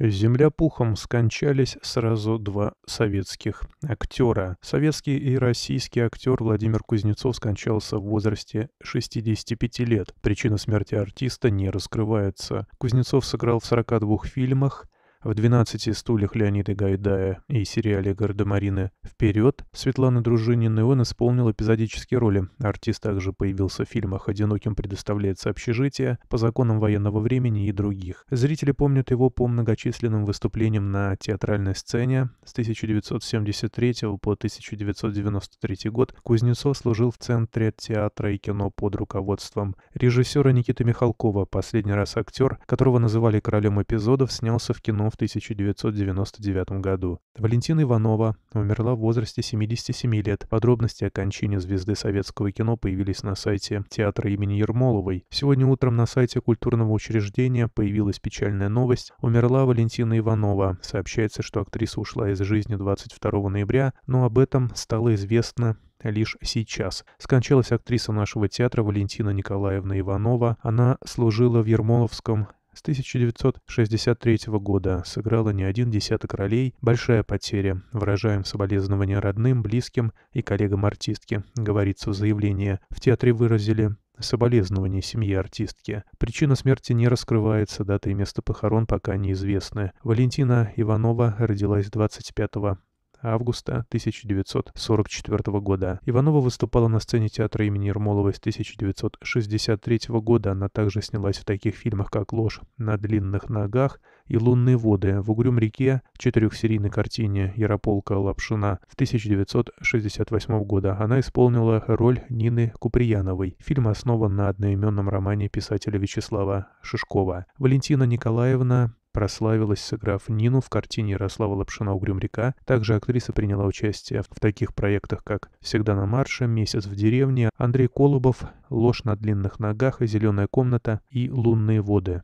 Земля пухом скончались сразу два советских актера. Советский и российский актер Владимир Кузнецов скончался в возрасте 65 лет. Причина смерти артиста не раскрывается. Кузнецов сыграл в 42 фильмах, в двенадцати стульях» Леонида Гайдая и сериале «Гардемарины» «Вперед» Светлана Дружинина, и он исполнил эпизодические роли. Артист также появился в фильмах «Одиноким предоставляется общежитие», «По законам военного времени» и других. Зрители помнят его по многочисленным выступлениям на театральной сцене. С 1973 по 1993 год Кузнецов служил в Центре театра и кино под руководством режиссера Никиты Михалкова. Последний раз актер, которого называли королем эпизодов, снялся в кино в 1999 году. Валентина Иванова умерла в возрасте 77 лет. Подробности о кончине звезды советского кино появились на сайте театра имени Ермоловой. Сегодня утром на сайте культурного учреждения появилась печальная новость. Умерла Валентина Иванова. Сообщается, что актриса ушла из жизни 22 ноября, но об этом стало известно лишь сейчас. Скончалась актриса нашего театра Валентина Николаевна Иванова. Она служила в Ермоловском с 1963 года сыграла не один десяток ролей, большая потеря. Выражаем соболезнования родным, близким и коллегам артистки, говорится в заявлении. В театре выразили соболезнования семьи артистки. Причина смерти не раскрывается, дата и место похорон пока неизвестны. Валентина Иванова родилась 25 августа 1944 года. Иванова выступала на сцене театра имени Ермоловой с 1963 года. Она также снялась в таких фильмах, как «Ложь на длинных ногах», и «Лунные воды» в «Угрюм реке» четырехсерийной картине «Ярополка Лапшина» в 1968 года. Она исполнила роль Нины Куприяновой. Фильм основан на одноименном романе писателя Вячеслава Шишкова. Валентина Николаевна прославилась, сыграв Нину в картине Ярослава Лапшина «Угрюм река». Также актриса приняла участие в таких проектах, как «Всегда на марше», «Месяц в деревне», Андрей Колубов, «Ложь на длинных ногах» и «Зеленая комната» и «Лунные воды».